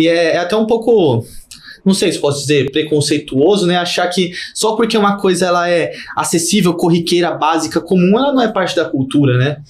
E é, é até um pouco não sei se posso dizer preconceituoso, né? Achar que só porque uma coisa ela é acessível, corriqueira, básica, comum, ela não é parte da cultura, né?